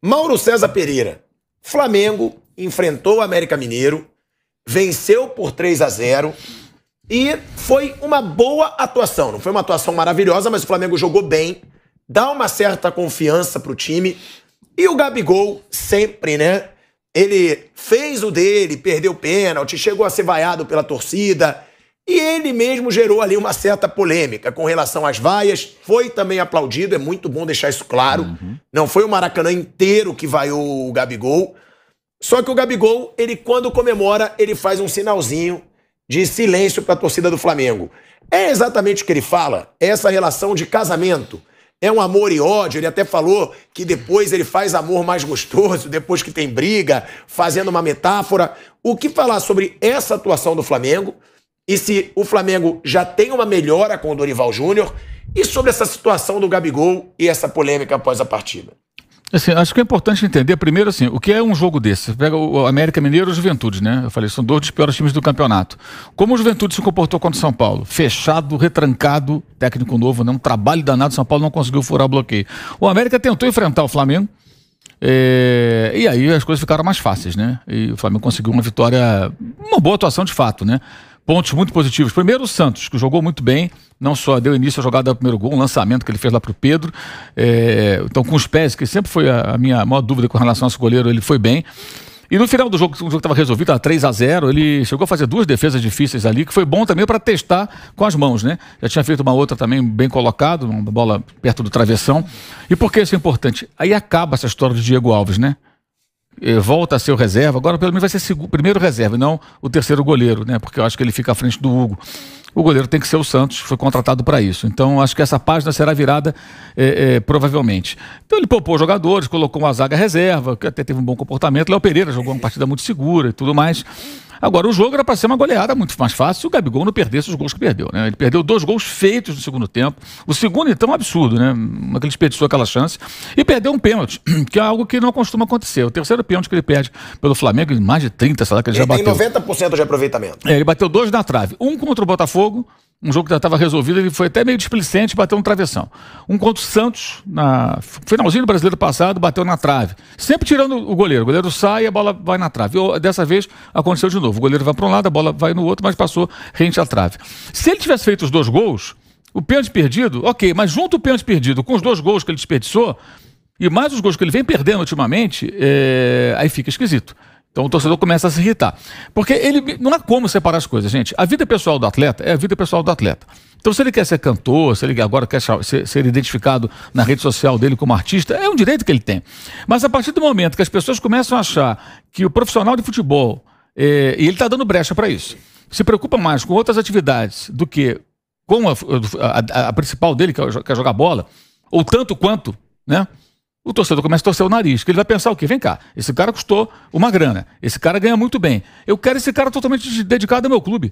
Mauro César Pereira. Flamengo enfrentou o América Mineiro, venceu por 3 a 0 e foi uma boa atuação. Não foi uma atuação maravilhosa, mas o Flamengo jogou bem, dá uma certa confiança pro time. E o Gabigol sempre, né? Ele fez o dele, perdeu pênalti, chegou a ser vaiado pela torcida, e ele mesmo gerou ali uma certa polêmica com relação às vaias. Foi também aplaudido, é muito bom deixar isso claro. Uhum. Não foi o Maracanã inteiro que vaiou o Gabigol. Só que o Gabigol, ele quando comemora, ele faz um sinalzinho de silêncio para a torcida do Flamengo. É exatamente o que ele fala, é essa relação de casamento. É um amor e ódio. Ele até falou que depois ele faz amor mais gostoso, depois que tem briga, fazendo uma metáfora. O que falar sobre essa atuação do Flamengo? e se o Flamengo já tem uma melhora com o Dorival Júnior e sobre essa situação do Gabigol e essa polêmica após a partida. Assim, acho que é importante entender, primeiro, assim, o que é um jogo desse? Pega o América Mineiro e o Juventude, né? Eu falei, são dois dos piores times do campeonato. Como o Juventude se comportou contra o São Paulo? Fechado, retrancado, técnico novo, né? Um trabalho danado, São Paulo não conseguiu furar o bloqueio. O América tentou enfrentar o Flamengo, é, e aí as coisas ficaram mais fáceis, né? E o Flamengo conseguiu uma vitória, uma boa atuação de fato, né? pontos muito positivos. Primeiro, o Santos, que jogou muito bem, não só deu início à jogada do primeiro gol, um lançamento que ele fez lá para o Pedro. É, então, com os pés, que sempre foi a, a, minha maior dúvida com relação ao nosso goleiro, ele foi bem. E no final do jogo, o jogo estava resolvido, estava 3 a 0 ele chegou a fazer duas defesas difíceis ali, que foi bom também para testar com as mãos, né? Já tinha feito uma outra também bem colocado, uma bola perto do travessão. E por que isso é importante? Aí acaba essa história do Diego Alves, né? Eh, volta a ser o reserva. Agora, pelo menos, vai ser o primeiro reserva e não o terceiro goleiro, né? Porque eu acho que ele fica à frente do Hugo. O goleiro tem que ser o Santos, foi contratado para isso. Então, acho que essa página será virada é, é, provavelmente. Então, ele poupou jogadores, colocou uma zaga reserva, que até teve um bom comportamento. Léo Pereira jogou uma partida muito segura e tudo mais. Agora, o jogo era para ser uma goleada muito mais fácil se o Gabigol não perdesse os gols que perdeu, né? Ele perdeu dois gols feitos no segundo tempo. O segundo, então, é um absurdo, né? Que ele desperdiçou aquela chance. E perdeu um pênalti, que é algo que não costuma acontecer. O terceiro pênalti que ele perde pelo Flamengo, mais de 30, sei lá, que ele, ele já bateu. Ele tem 90% de aproveitamento. É, ele bateu dois na trave. Um contra o Botafogo um jogo que já estava resolvido, ele foi até meio displicente, bateu um travessão. Um contra o Santos, na finalzinho do brasileiro passado, bateu na trave. Sempre tirando o goleiro. O goleiro sai e a bola vai na trave. dessa vez aconteceu de novo. O goleiro vai para um lado, a bola vai no outro, mas passou rente à trave. Se ele tivesse feito os dois gols, o pênalti perdido, ok, mas junto o pênalti perdido com os dois gols que ele desperdiçou, e mais os gols que ele vem perdendo ultimamente, é... aí fica esquisito. Então o torcedor começa a se irritar. Porque ele não há como separar as coisas, gente. A vida pessoal do atleta é a vida pessoal do atleta. Então, se ele quer ser cantor, se ele agora quer ser, ser, identificado na rede social dele como artista, é um direito que ele tem. Mas a partir do momento que as pessoas começam a achar que o profissional de futebol, é, e ele está dando brecha para isso, se preocupa mais com outras atividades do que com a, a, a principal dele, que é jogar bola, ou tanto quanto, né? o torcedor começa a torcer o nariz, que ele vai pensar o quê? Vem cá, esse cara custou uma grana, esse cara ganha muito bem. Eu quero esse cara totalmente dedicado ao meu clube.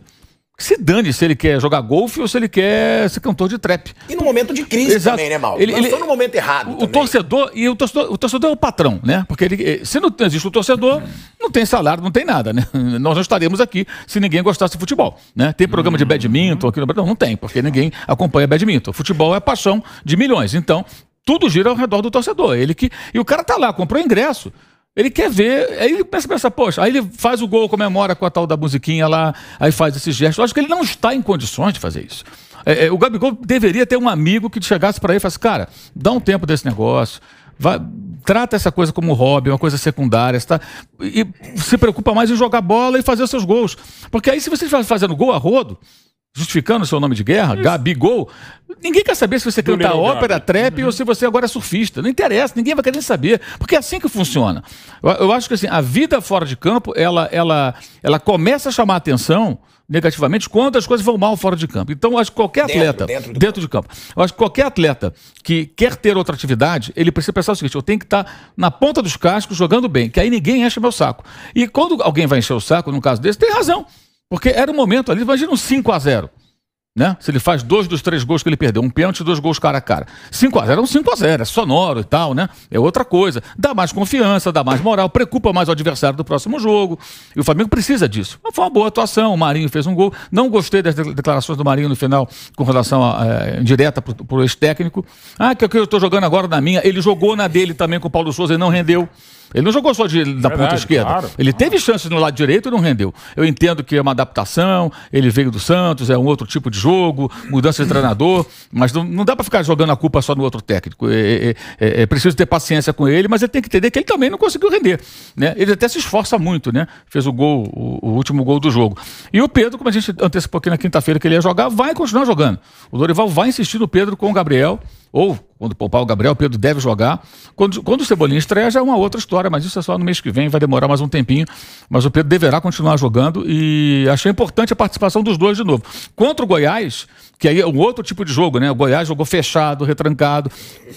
Se dane se ele quer jogar golfe ou se ele quer ser cantor de trap. E no momento de crise Exato. também, né, Mauro? Ele, ele, no momento errado. O torcedor, e o torcedor, o torcedor é o patrão, né? Porque ele, eh, se não existe o torcedor, não tem salário, não tem nada, né? Nós não estaremos aqui se ninguém gostasse de futebol, né? Tem programa de hum. badminton aqui no Brasil? Não, não tem, porque ninguém acompanha badminton. Futebol é paixão de milhões. Então, tudo gira ao redor do torcedor. Ele que e o cara tá lá, comprou ingresso. Ele quer ver, aí ele pensa, pensa, poxa, aí ele faz o gol, comemora com a tal da musiquinha lá, aí faz esse gesto. Lógico que ele não está em condições de fazer isso. É, é, o Gabigol deveria ter um amigo que chegasse para ele e falasse, cara, dá um tempo desse negócio, vai, trata essa coisa como hobby, uma coisa secundária, está, e se preocupa mais em jogar bola e fazer os seus gols. Porque aí se você estiver fazendo gol a rodo, justificando o seu nome de guerra, Isso. Gabigol. Ninguém quer saber se você Do canta ópera, trap uhum. ou se você agora é surfista. Não interessa, ninguém vai querer saber, porque é assim que funciona. Eu, eu, acho que assim, a vida fora de campo, ela, ela, ela começa a chamar atenção negativamente quando as coisas vão mal fora de campo. Então, acho que qualquer atleta, dentro, dentro, do dentro do campo. de campo, eu acho que qualquer atleta que quer ter outra atividade, ele precisa pensar o seguinte: eu tenho que estar tá na ponta dos cascos jogando bem, que aí ninguém enche meu saco. E quando alguém vai encher o saco, num caso desse, tem razão. Porque era o momento ali, imagina um 5 a 0 né? Se ele faz dois dos três gols que ele perdeu, um pênalti e dois gols cara a cara. 5x0 é um 5x0, é sonoro e tal, né? É outra coisa. Dá mais confiança, dá mais moral, preocupa mais o adversário do próximo jogo. E o Flamengo precisa disso. Mas foi uma boa atuação, o Marinho fez um gol. Não gostei das declarações do Marinho no final com relação a, é, eh, direta pro, ex-técnico. Ah, que, que eu estou jogando agora na minha. Ele jogou na dele também com o Paulo Souza e não rendeu. Ele não jogou só de, da Verdade, ponta esquerda. Claro, ele teve chances no lado direito e não rendeu. Eu entendo que é uma adaptação, ele veio do Santos, é um outro tipo de jogo, mudança de treinador, mas não, não dá para ficar jogando a culpa só no outro técnico. É é, é, é, é, preciso ter paciência com ele, mas ele tem que entender que ele também não conseguiu render. Né? Ele até se esforça muito, né? Fez o gol, o, o último gol do jogo. E o Pedro, como a gente antecipou aqui na quinta-feira que ele ia jogar, vai continuar jogando. O Dorival vai insistir no Pedro com o Gabriel ou quando poupar o Gabriel, o Pedro deve jogar. Quando, quando o Cebolinha estreia já é uma outra história, mas isso é só no mês que vem, vai demorar mais um tempinho. Mas o Pedro deverá continuar jogando e achei importante a participação dos dois de novo. Contra o Goiás, que aí é um outro tipo de jogo, né? O Goiás jogou fechado, retrancado,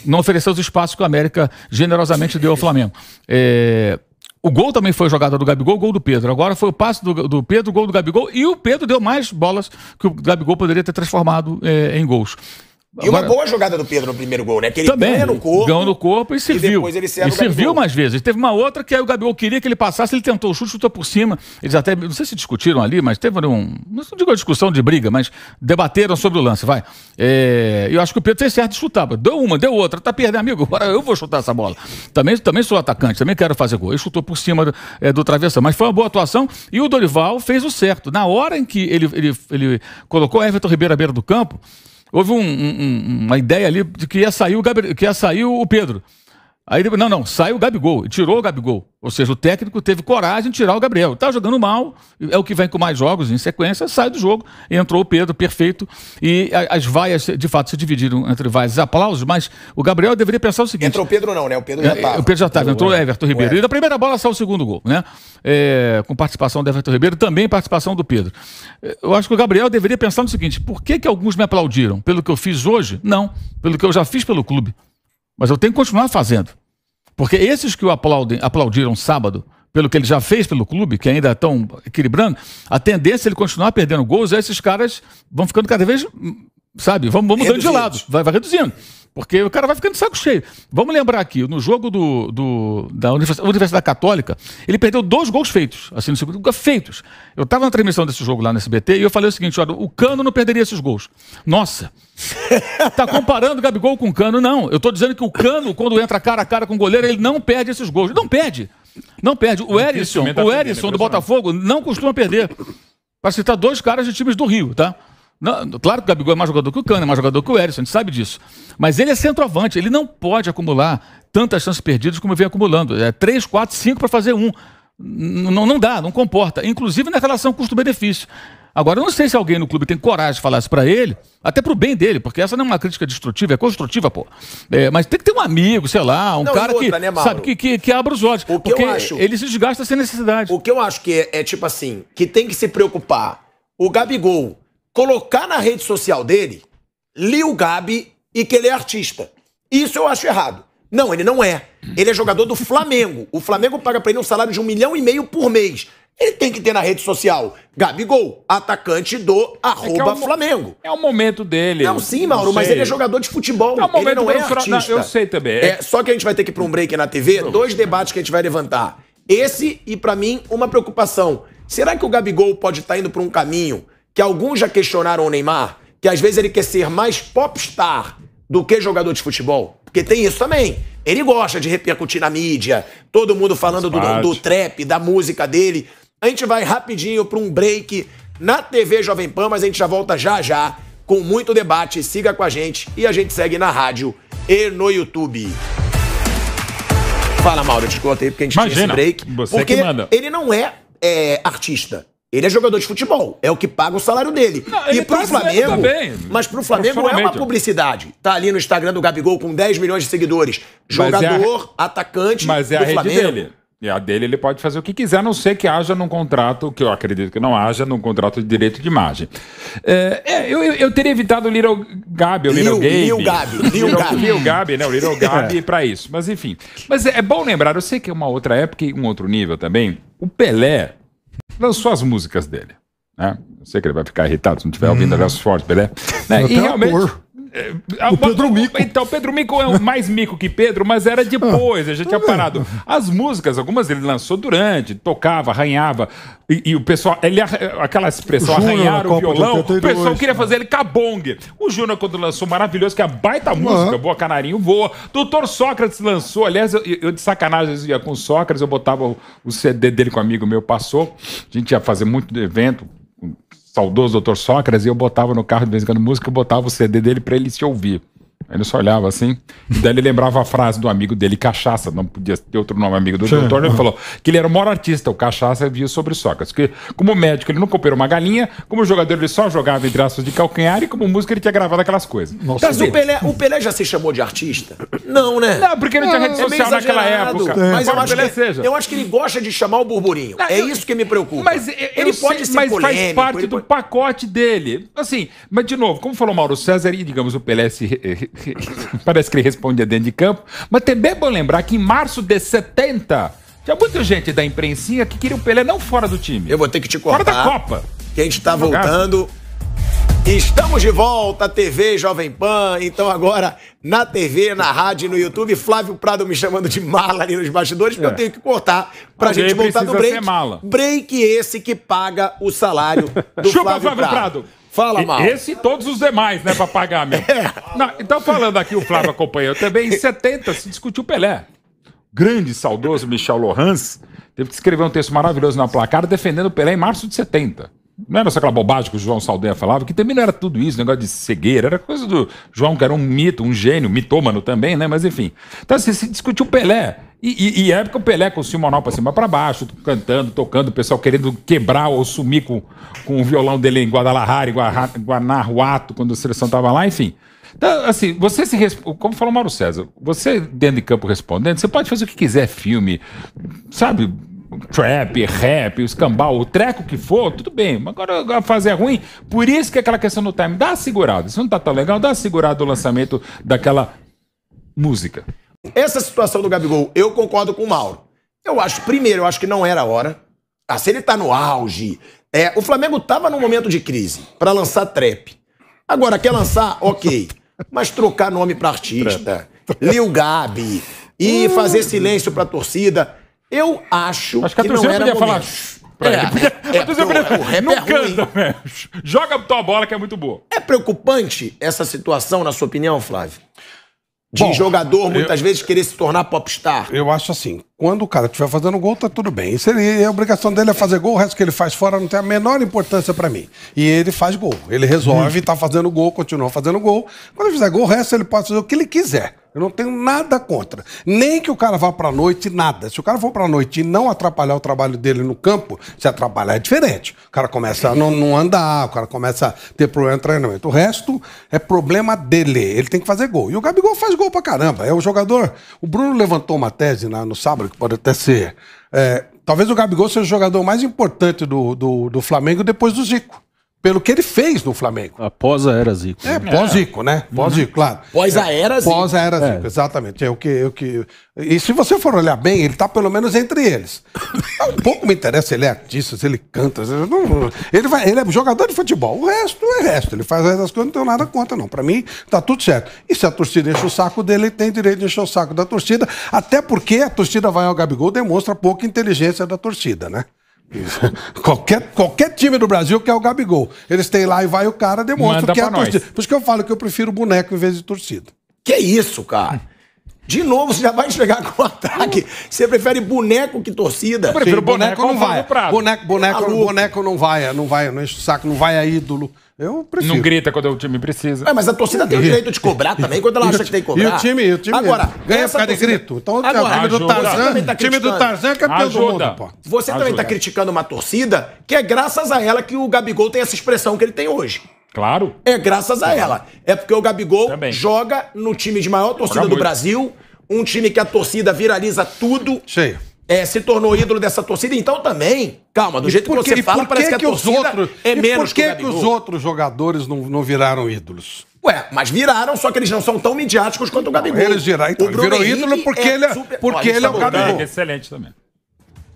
não ofereceu os espaços que o América generosamente deu ao Flamengo. É, o gol também foi jogada do Gabigol, gol do Pedro. Agora foi o passe do, do Pedro, gol do Gabigol. E o Pedro deu mais bolas que o Gabigol poderia ter transformado é, em gols. E uma boa jogada do Pedro no primeiro gol, né? Que ele também, ganha no corpo. Ganha no corpo e serviu. E depois ele serve e serviu mais vezes. Teve uma outra que aí o Gabriel queria que ele passasse, ele tentou o chute, chutou por cima. Eles até, não sei se discutiram ali, mas teve um. Não digo uma discussão de briga, mas debateram sobre o lance, vai. É, eu acho que o Pedro fez certo de chutar. Deu uma, deu outra. Tá perdendo, amigo. Agora eu vou chutar essa bola. Também, também sou atacante, também quero fazer gol. Ele chutou por cima do, é, do travessão. Mas foi uma boa atuação e o Dorival fez o certo. Na hora em que ele, ele, ele colocou Everton Ribeiro à beira do campo houve um, um, uma ideia ali de que ia sair o Gabriel, que ia sair o Pedro. Aí depois, não, não, sai o Gabigol, tirou o Gabigol. Ou seja, o técnico teve coragem de tirar o Gabriel. Tá jogando mal, é o que vem com mais jogos em sequência, sai do jogo. Entrou o Pedro, perfeito. E as vaias, de fato, se dividiram entre vaias e aplausos, mas o Gabriel deveria pensar o seguinte. Entrou o Pedro não, né? O Pedro já estava. É, o Pedro já estava, entrou o Everton Ribeiro. E da primeira bola saiu o segundo gol, né? É, com participação do Everton Ribeiro, também participação do Pedro. É, eu acho que o Gabriel deveria pensar no seguinte, por que que alguns me aplaudiram? Pelo que eu fiz hoje? Não, pelo que eu já fiz pelo clube. Mas eu tenho que continuar fazendo. Porque esses que o aplaudem, aplaudiram sábado, pelo que ele já fez pelo clube, que ainda estão equilibrando, a tendência é ele continuar perdendo gols, e esses caras vão ficando cada vez, hum, sabe, vão, vão mudando de lado, vai, vai reduzindo. Porque o cara vai ficando de saco cheio. Vamos lembrar aqui, no jogo do, do da Universidade Católica, ele perdeu dois gols feitos, assim, no segundo, feitos. Eu estava na transmissão desse jogo lá no SBT e eu falei o seguinte: olha, o Cano não perderia esses gols. Nossa! tá comparando Gabigol com o Cano? Não. Eu estou dizendo que o Cano, quando entra cara a cara com o goleiro, ele não perde esses gols. Não perde. Não perde. O Erisson, o Erisson do Botafogo não costuma perder. Para citar dois caras de times do Rio, tá? Não, claro que o Gabigol é mais jogador que o Cano, é mais jogador que o Ederson, a gente sabe disso. Mas ele é centroavante, ele não pode acumular tantas chances perdidas como vem acumulando. É três, quatro, cinco para fazer um. Não, não dá, não comporta. Inclusive na relação custo-benefício. Agora, eu não sei se alguém no clube tem coragem de falar isso pra ele, até pro bem dele, porque essa não é uma crítica destrutiva, é construtiva, pô. É, mas tem que ter um amigo, sei lá, um não, cara outra, que, né, sabe, que, que, que abra os olhos. O que porque eu acho, ele se desgasta sem necessidade. O que eu acho que é, é tipo assim, que tem que se preocupar. O Gabigol colocar na rede social dele Lil Gabi e que ele é artista. Isso eu acho errado. Não, ele não é. Ele é jogador do Flamengo. O Flamengo paga para ele um salário de um milhão e meio por mês. Ele tem que ter na rede social Gabigol, atacante do arroba é é Flamengo. É o momento dele. Não, sim, Mauro, não mas ele é jogador de futebol. É o momento ele não é artista. eu sei também. É, só que a gente vai ter que ir para um break na TV. Dois debates que a gente vai levantar. Esse e, para mim, uma preocupação. Será que o Gabigol pode estar tá indo para um caminho que alguns já questionaram o Neymar, que às vezes ele quer ser mais popstar do que jogador de futebol. Porque tem isso também. Ele gosta de repercutir na mídia, todo mundo falando do, do, trap, da música dele. A gente vai rapidinho para um break na TV Jovem Pan, mas a gente já volta já já com muito debate. Siga com a gente e a gente segue na rádio e no YouTube. Fala, Mauro, eu te contei porque a gente Imagina, tinha esse break. Você porque que manda. ele não é, é artista. Ele é jogador de futebol, é o que paga o salário dele. Não, e pro tá, tá Flamengo. mas mas pro Flamengo não é uma publicidade. Tá ali no Instagram do Gabigol com 10 milhões de seguidores. Jogador, é a, atacante. Mas é a rede Flamengo. dele. E a dele ele pode fazer o que quiser, a não ser que haja num contrato, que eu acredito que não haja, num contrato de direito de imagem. É, é eu, eu, teria evitado o Little Gabi, o Little Gabi. Little Gabi, Little Gabi. Little Gabi, né? O Little Gabi é. pra isso. Mas enfim. Mas é, é bom lembrar, eu sei que é uma outra época e um outro nível também. O Pelé lançou as músicas dele. Né? Eu sei que ele vai ficar irritado se não estiver ouvindo hum. a voz forte, Belé. Né? E realmente. Amor. É, o Pedro Mico. Então, Pedro Mico é mais mico que Pedro, mas era ah, depois, eu já tinha tá parado. As músicas, algumas ele lançou durante, tocava, arranhava. E, e o pessoal, ele, aquela expressão, arranhar o violão, o pessoal queria né? fazer ele cabong. O Júnior, quando lançou Maravilhoso, que é a baita música, Boa Canarinho Voa. Doutor Sócrates lançou, aliás, eu, eu de sacanagem ia com o Sócrates, eu botava o, o CD dele com um amigo meu, passou. A gente ia fazer muito evento, saudoso Dr. Sócrates, e eu botava no carro de vez em quando música, eu botava o CD dele para ele se ouvir. Ele só olhava assim. E daí ele lembrava a frase do amigo dele, Cachaça, não podia ter outro nome amigo do Sim. doutor. Ele falou que ele era o maior artista, o Cachaça via sobre socas. Que, como médico, ele nunca operou uma galinha, como jogador, ele só jogava entre aspas de calcanhar e como músico, ele tinha gravado aquelas coisas. Nossa, mas o Pelé, o Pelé já se chamou de artista? Não, né? Não, porque ele tinha é rede social é naquela época. Mas eu acho, que, é- seja. eu acho que ele gosta de chamar o burburinho. Não, é eu, isso que me preocupa. Mas ele eu pode sei, ser mas polêmico, faz parte do pacote dele. Assim, mas de novo, como falou Mauro César, e digamos, o Pelé se parece que ele respondia dentro de campo. Mas também é bom lembrar que em março de 70, tinha muita gente da imprensinha que queria o Pelé não fora do time. Eu vou ter que te cortar. Fora da Copa. Que a gente tá voltando. Estamos de volta, TV Jovem Pan. Então agora na TV, na rádio, no YouTube, Flávio Prado me chamando de mala ali nos bastidores, porque é. eu tenho que cortar pra Alguém gente voltar do break. Break esse que paga o salário do Chupa Flávio, Flávio Prado. Prado. Fala, Esse e todos os demais, né, pra pagar mesmo. É. Não, então, falando aqui, o Flávio acompanhou também, em 70 se discutiu Pelé. Grande, saudoso Michel Lohans teve que escrever um texto maravilhoso na placar defendendo o Pelé em março de 70. Não era só aquela bobagem que o João Saldanha falava, que também não era tudo isso, negócio de cegueira, era coisa do João, que era um mito, um gênio, mitômano também, né? Mas enfim. Então, assim, se discutiu Pelé e, e, e época o Pelé com o Simonal pra cima para baixo, cantando, tocando, o pessoal querendo quebrar ou sumir com, com o violão dele em Guadalajara, em Guanajuato, quando a seleção tava lá, enfim. Então, assim, você se. Como falou o Mauro César, você dentro de campo respondendo, você pode fazer o que quiser, filme, sabe? Trap, rap, escambau, o treco que for, tudo bem. Mas agora fazer é ruim. Por isso que é aquela questão do time, dá segurada. Se não tá tão legal, dá segurada o lançamento daquela música. Essa situação do Gabigol, eu concordo com o Mauro. Eu acho, primeiro, eu acho que não era a hora. Ah, se ele tá no auge. É, o Flamengo tava num momento de crise para lançar trap. Agora, quer lançar? Ok. Mas trocar nome pra artista, Lil Gabi, e hum. fazer silêncio pra torcida, eu acho Acho que que não era podia falar. momento. Pra é, a torcida podia- é, o rap é não é ruim. canta, velho. Joga a tua bola que é muito boa. É preocupante essa situação, na sua opinião, Flávio? de Bom, jogador muitas eu, vezes querer se tornar popstar? Eu acho assim, quando o cara estiver fazendo gol, tá tudo bem. Isso ele, é a obrigação dele é fazer gol, o resto que ele faz fora não tem a menor importância para mim. E ele faz gol, ele resolve, hum. tá fazendo gol, continua fazendo gol. Quando ele fizer gol, o resto ele pode fazer o que ele quiser. Eu não tenho nada contra. Nem que o cara vá para a noite, nada. Se o cara for para a noite e não atrapalhar o trabalho dele no campo, se atrapalhar é diferente. O cara começa a não, não andar, o cara começa a ter problema de treinamento. O resto é problema dele. Ele tem que fazer gol. E o Gabigol faz gol pra caramba. É o jogador. O Bruno levantou uma tese no sábado, que pode até ser. É, talvez o Gabigol seja o jogador mais importante do, do, do Flamengo depois do Zico pelo que ele fez no Flamengo. Após ah, a era Zico. É, pós-Zico, é. né? Pós-Zico, uhum. claro. Pós a é, era Zico. Pós a era é. Zico, é. exatamente. É o que, o que... E se você for olhar bem, ele está pelo menos entre eles. Um pouco me interessa se ele é artista, se ele canta. Se ele, ele, vai... ele é jogador de futebol. O resto é resto. Ele faz essas coisas, não tenho nada contra, não. Para mim, tá tudo certo. E se a torcida enche o saco dele, ele tem direito de encher o saco da torcida. Até porque a torcida vai ao Gabigol demonstra pouca inteligência da torcida, né? qualquer, qualquer time do Brasil quer o Gabigol. Eles têm lá e vai o cara, demonstra Manda que é a nós. torcida. Por isso que eu falo que eu prefiro boneco em vez de torcida. Que isso, cara? De novo, você já vai chegar com o ataque. Você prefere boneco que torcida? Eu prefiro Sim, boneco, boneco, não vai. Boneco, boneco, boneco, tá boneco não vai, não vai, não enche o saco, não vai a ídolo. Eu prefiro. Não grita quando o time precisa. É, mas a torcida tem o direito de cobrar também quando ela acha que tem que cobrar. E o time, o time. Agora, ganha por causa torcida... de grito. Então, Agora, o time do Tarzan, tá time do Tarzan é campeão ajuda. do mundo, pô. Você tá ajuda. também está criticando uma torcida que é graças a ela que o Gabigol tem essa expressão que ele tem hoje. Claro. É graças a ela. É porque o Gabigol também. joga no time de maior torcida do Brasil, um time que a torcida viraliza tudo. Cheio é, se tornou ídolo dessa torcida, então também, calma, do e jeito que você que, fala, parece que, que, a torcida outros, é menos que por que, que os outros jogadores não, não viraram ídolos? Ué, mas viraram, só que eles não são tão midiáticos quanto o Gabigol. Eles viraram, então, o Bruno virou ídolo porque é ele, é, super... porque ele é o tá Gabigol. Excelente também.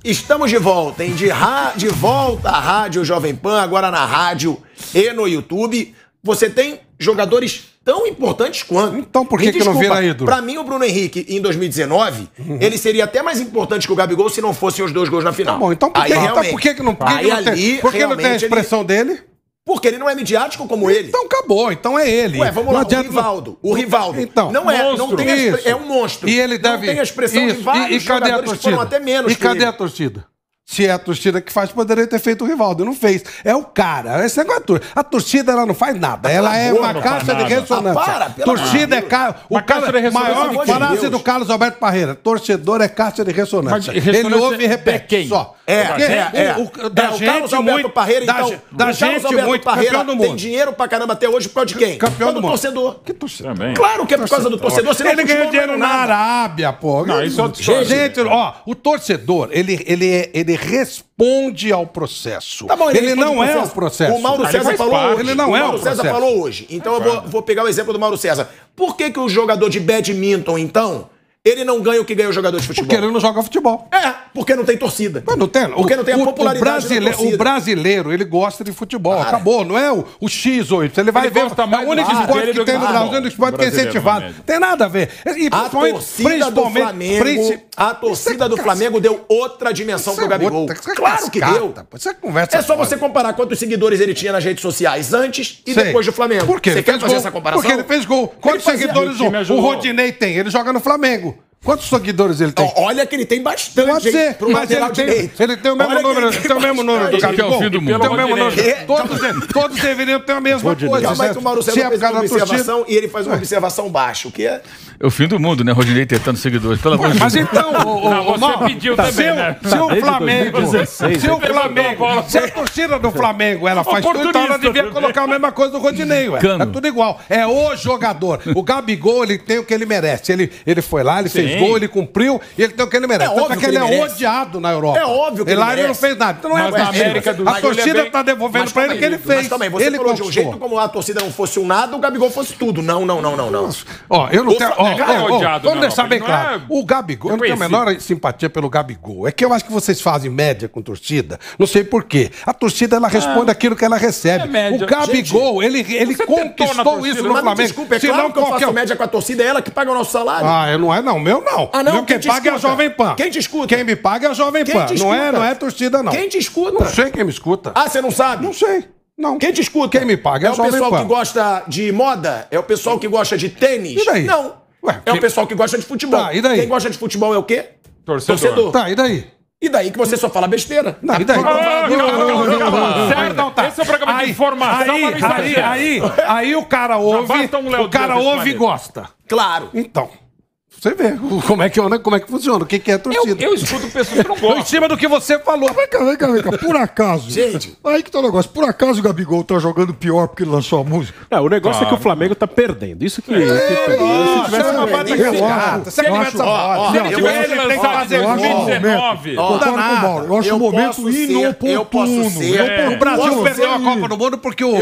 Estamos de volta, hein? De, ra... de volta à Rádio Jovem Pan, agora na rádio e no YouTube. Você tem jogadores tão importantes quanto. Então por que, desculpa, não vira ídolo? Pra mim, o Bruno Henrique, em 2019, uhum. ele seria até mais importante que o Gabigol se não fossem os dois gols na tá final. Tá bom, então por, que, tá- por que, não, por que, que não tem, por que não tem a expressão ele... dele? Porque ele não é midiático como ele. Então acabou, então é ele. Ué, vamos não lá, adianta... o Rivaldo. O Rivaldo. Então, não é, monstro. não tem é um monstro. E ele deve. Não tem a expressão isso. de vários e, e jogadores a que foram até menos. E cadê ele? a torcida? Se é a torcida que faz, poderia ter feito o Rivaldo. Não fez. É o cara. Esse é a torcida. A torcida ela não faz nada. Ela é uma caixa de ressonância. Ah, para, torcida é ca... o caixa de ressonância. Maior de frase do Carlos Alberto Parreira. Torcedor é caixa de ressonância. Mas, ressonância Ele ouve e repete. É quem? Só. É, é, é, é. O, o, da é, gente, o Carlos Alberto muito, Parreira, da, então. Da o Carlos Alberto muito, Parreira tem dinheiro pra caramba até hoje por causa de quem? Campeão do, do mundo. torcedor. Que torcedor? Também. Claro que é por causa do torcedor, senão Ele ganhou dinheiro na Arábia, pô. Não, é isso é outro gente, ó, o torcedor, ele, ele, ele responde ao processo. Tá bom, ele, ele não processo. é o processo. O Mauro César falou parte. hoje. Ele não o é o Mauro César falou hoje. Então eu vou, vou pegar o exemplo do Mauro César. Por que que o jogador de badminton, então, ele não ganha o que ganha o jogador de futebol. Porque ele não joga futebol. É, porque não tem torcida. Mas não tem. Porque o, não tem a popularidade o, o brasileiro, ele gosta de futebol. Para. Acabou, não é o, o X 8 Ele vai ele ver. É o único esporte que, tem no Brasil, é o único esporte que é incentivado. Não tem nada a ver. E, a torcida do Flamengo, a torcida é do Flamengo deu outra dimensão pro é Gabigol. É claro que deu. É conversa é só você comparar quantos seguidores ele tinha nas redes sociais antes e depois do Flamengo. Por quê? Você quer fazer essa comparação? Porque ele fez gol. Quantos seguidores o Rodinei tem? Ele joga no Flamengo. Quantos seguidores ele tem? Olha que ele tem bastante. Pode ser, pro mas ele tem, ele tem o mesmo Olha número, ele tem, tem o mesmo número do Capitão. É o fim do mundo. Tem o mesmo número. Todos, todos deveriam ter a mesma coisa. Mas o que o Mauricelo é uma observação e ele faz uma é. observação baixa, o que é... É o fim do mundo, né, Rodinei, ter tantos seguidores. Pelo amor de Deus. Mas então, o, não, você pediu tá também, Se né? Seu Flamengo, seu Flamengo, se a torcida do Flamengo ela faz tudo, então ela devia colocar a mesma coisa do Rodinei, É tudo igual. É o jogador. O Gabigol, ele tem o que ele merece. Ele, ele foi lá, ele fez fez gol, ele cumpriu e ele tem tá o que ele merece. É Tanto óbvio que ele é odiado na Europa. É óbvio que ele, ele não fez nada. Então não é mas é América do A é torcida está devolvendo para ele o que ele fez. Mas também, você ele falou de um jeito como a torcida não fosse um nada, o Gabigol fosse tudo. Não, não, não, não, não. Ó, eu não tenho... Vamos deixar bem claro. É o Gabigol, eu não tenho a menor simpatia pelo Gabigol. É que eu acho que vocês fazem média com torcida. Não sei por quê. A torcida, ela ah. responde aquilo que ela recebe. O Gabigol, ele ele conquistou isso no Flamengo. Desculpa, é claro que eu faço média com a torcida, é ela que paga o nosso salário. Ah, não é não. Meu não. Ah, não? Viu? Quem, quem paga escuta? é a Jovem Pan. Quem te escuta? Quem me paga é a Jovem Pan. Não é, não é torcida, não. Quem te escuta? Não sei quem me escuta. Ah, você não sabe? Não sei. Não. Quem te escuta? Quem me paga é, é o pessoal que gosta de moda? É o pessoal que gosta de tênis? E daí? Não. Ué, é quem... o pessoal que gosta de futebol. Tá, e daí? Quem gosta de futebol é o quê? Torcedor. Torcedor. Tá, e daí? E daí que você só fala besteira. Não, e daí? Ah, certo, não tá. Então tá. Esse é o programa aí, de informação. Aí, aí, aí, aí o cara ouve, o cara ouve e gosta. Claro. Então. Você vê como é que, é, né? como é que funciona, o que, é torcida. Eu, eu escuto pessoas que não gostam. em cima do que você falou. vem cá, vem cá, vem cá. Por acaso. Gente. Aí que tá o negócio. Por acaso o Gabigol tá jogando pior porque ele lançou a música? É, o negócio claro. é que o Flamengo tá perdendo. Isso que. É, que é, é. se tivesse uma bata que Se ele tivesse fazer 2019. Eu acho o momento inoportuno. Eu posso ser. É. O Brasil perdeu a Copa do Mundo porque o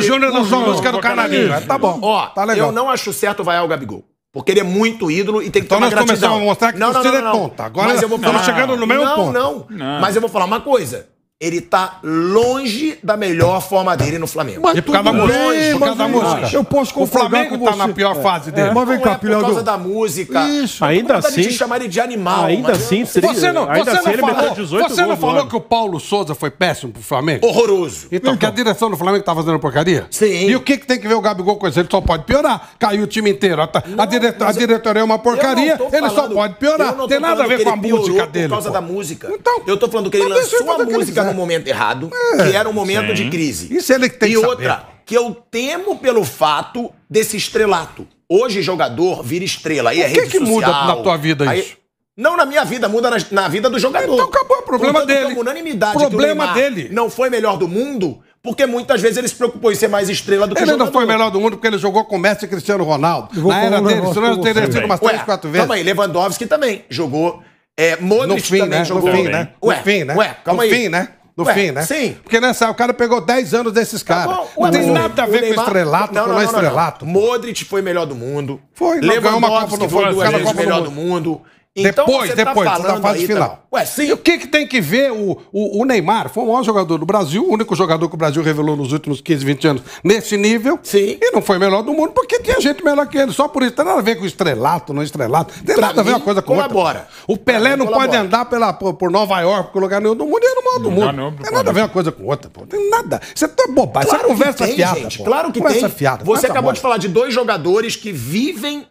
Júnior lançou a música do Canarinho. Tá bom. Ó, tá eu não acho certo vaiar o Gabigol. Porque ele é muito ídolo e tem que então ter uma gratidão. Então nós a mostrar que não, é não, não, não, é tonta. Agora estamos chegando no mesmo ponto. Não, não. Mas eu vou falar uma coisa ele tá longe da melhor forma dele no Flamengo. Mas e por causa da música. Bem, por causa da música. Eu posso com O Flamengo com tá na pior é. fase dele. É. Mas vem cá, é por causa do... da música. Isso. Ainda assim. chamar ele de animal. Ainda assim, seria... Você não, ainda você assim, não falou, 18 você não falou que o Paulo Souza foi péssimo pro Flamengo? Horroroso. Então, então, que a direção do Flamengo tá fazendo porcaria? Sim. E o que, que tem que ver o Gabigol com isso? Ele só pode piorar. Caiu o time inteiro. A, não, a, a diretoria é uma porcaria. Ele só pode piorar. Não Tem nada a ver com a música dele. Por causa da música. Então. Eu tô falando que ele lançou a música no momento errado, é, que era um momento sim. de crise. Isso ele que tem e que outra, saber. que eu temo pelo fato desse estrelato. Hoje jogador vira estrela. Aí o é que, que social, muda na tua vida aí... isso? Não na minha vida, muda na, na vida do jogador. Então acabou, o problema Contando dele. unanimidade problema que o dele. Não foi melhor do mundo, porque muitas vezes ele se preocupou em ser mais estrela do que ele Ele não foi melhor do mundo porque ele jogou com Messi e Cristiano Ronaldo. Jogou na era dele, senão ele teria sido umas três, quatro vezes. Calma aí, Lewandowski também jogou. É, Modric no fim, também né? jogou. No fim, né? Ué, no fim, né? Ué, calma no aí. fim, né? no Ué, fim, né? Sim. Porque nessa, o cara pegou 10 anos desses caras. Tá não tem nada a ver Neymar... com estrelato, é não, não, não, estrelato. Não, não. Modric foi melhor do mundo. Foi, levou uma Copa foi duas vezes melhor do mundo. Então, depois, tá depois, da fase final. Tá... Ué, sim. E o que, que tem que ver o, o, o, Neymar? Foi o maior jogador do Brasil, o único jogador que o Brasil revelou nos últimos 15, 20 anos nesse nível. Sim. E não foi melhor do mundo porque tinha gente melhor que ele. Só por isso. Tem nada a ver com estrelato, não estrelato. Tem pra nada a ver uma coisa com colabora. O Pelé não colabora. pode andar pela, por, por Nova York, por lugar nenhum do mundo, e era é o maior do não, mundo. Não, não, tem nada a ver uma coisa com outra, pô. Tem nada. Você é tá bobagem. É claro Você conversa tem, fiada, gente. Pô. Claro que conversa tem. Fiada. Você acabou de falar de dois jogadores que vivem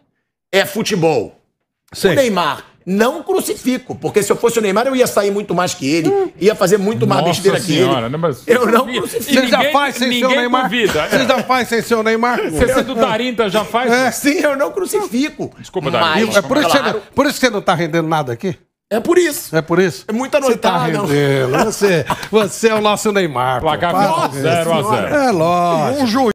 é futebol. O Neymar não crucifico, porque se eu fosse o Neymar, eu ia sair muito mais que ele, hum. ia fazer muito mais Nossa besteira senhora, que ele. Né, mas... Eu não crucifico. Você já faz sem seu Neymar? Vida. É. Você já faz sem seu Neymar? Você do Tarinta já faz? É, sim, eu não crucifico. Desculpa, Darinta. É por, isso claro. por isso que você não tá rendendo nada aqui? É por isso. É por isso? É muita noitada. Você, tá rendendo, você, você é o nosso Neymar. Placar 0x0. É lógico. Um juiz.